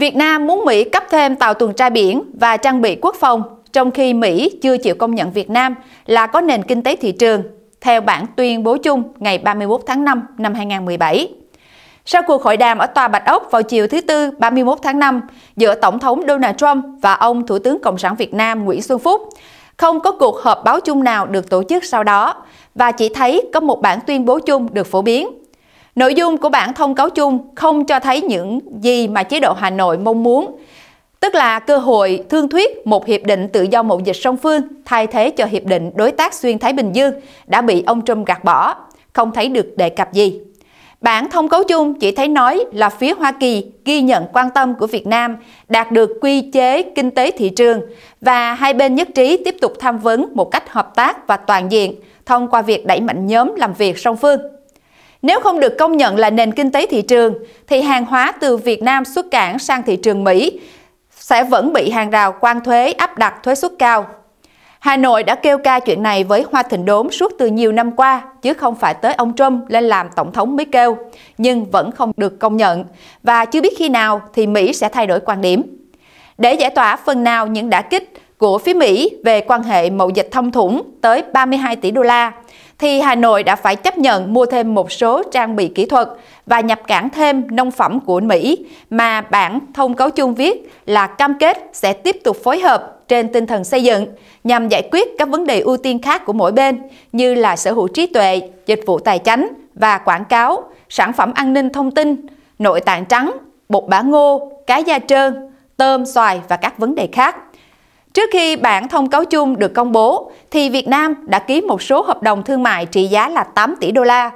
Việt Nam muốn Mỹ cấp thêm tàu tuần tra biển và trang bị quốc phòng, trong khi Mỹ chưa chịu công nhận Việt Nam là có nền kinh tế thị trường, theo bản tuyên bố chung ngày 31 tháng 5 năm 2017. Sau cuộc hội đàm ở Tòa Bạch Ốc vào chiều thứ Tư 31 tháng 5 giữa Tổng thống Donald Trump và ông Thủ tướng Cộng sản Việt Nam Nguyễn Xuân Phúc, không có cuộc họp báo chung nào được tổ chức sau đó và chỉ thấy có một bản tuyên bố chung được phổ biến Nội dung của bản thông cáo chung không cho thấy những gì mà chế độ Hà Nội mong muốn, tức là cơ hội thương thuyết một hiệp định tự do mậu dịch song phương thay thế cho hiệp định đối tác xuyên Thái Bình Dương đã bị ông Trump gạt bỏ, không thấy được đề cập gì. Bản thông cấu chung chỉ thấy nói là phía Hoa Kỳ ghi nhận quan tâm của Việt Nam đạt được quy chế kinh tế thị trường và hai bên nhất trí tiếp tục tham vấn một cách hợp tác và toàn diện thông qua việc đẩy mạnh nhóm làm việc song phương. Nếu không được công nhận là nền kinh tế thị trường, thì hàng hóa từ Việt Nam xuất cảng sang thị trường Mỹ sẽ vẫn bị hàng rào quan thuế áp đặt thuế suất cao. Hà Nội đã kêu ca chuyện này với Hoa Thịnh Đốn suốt từ nhiều năm qua, chứ không phải tới ông Trump lên làm tổng thống mới kêu, nhưng vẫn không được công nhận, và chưa biết khi nào thì Mỹ sẽ thay đổi quan điểm. Để giải tỏa phần nào những đả kích, của phía Mỹ về quan hệ mậu dịch thông thủng tới 32 tỷ đô la, thì Hà Nội đã phải chấp nhận mua thêm một số trang bị kỹ thuật và nhập cảng thêm nông phẩm của Mỹ mà bản thông cáo chung viết là cam kết sẽ tiếp tục phối hợp trên tinh thần xây dựng nhằm giải quyết các vấn đề ưu tiên khác của mỗi bên như là sở hữu trí tuệ, dịch vụ tài chính và quảng cáo, sản phẩm an ninh thông tin, nội tạng trắng, bột bã ngô, cá da trơn, tôm, xoài và các vấn đề khác. Trước khi bản thông cáo chung được công bố, thì Việt Nam đã ký một số hợp đồng thương mại trị giá là 8 tỷ đô la.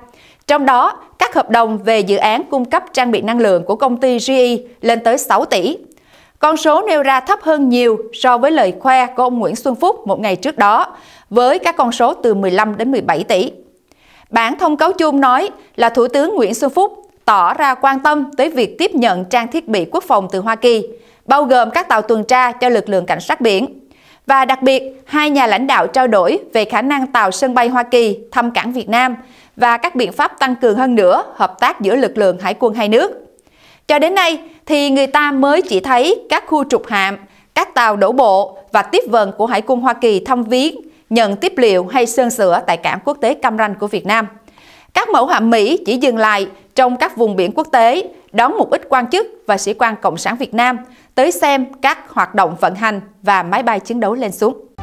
Trong đó, các hợp đồng về dự án cung cấp trang bị năng lượng của công ty GE lên tới 6 tỷ. Con số nêu ra thấp hơn nhiều so với lời khoe của ông Nguyễn Xuân Phúc một ngày trước đó, với các con số từ 15 đến 17 tỷ. Bản thông cáo chung nói là Thủ tướng Nguyễn Xuân Phúc tỏ ra quan tâm tới việc tiếp nhận trang thiết bị quốc phòng từ Hoa Kỳ, bao gồm các tàu tuần tra cho lực lượng cảnh sát biển. Và đặc biệt, hai nhà lãnh đạo trao đổi về khả năng tàu sân bay Hoa Kỳ thăm cảng Việt Nam và các biện pháp tăng cường hơn nữa hợp tác giữa lực lượng hải quân hai nước. Cho đến nay thì người ta mới chỉ thấy các khu trục hạm, các tàu đổ bộ và tiếp vận của Hải quân Hoa Kỳ thăm viếng, nhận tiếp liệu hay sơn sửa tại cảng quốc tế Cam Ranh của Việt Nam. Các mẫu hạm Mỹ chỉ dừng lại trong các vùng biển quốc tế, đón một ít quan chức và sĩ quan Cộng sản Việt Nam tới xem các hoạt động vận hành và máy bay chiến đấu lên xuống.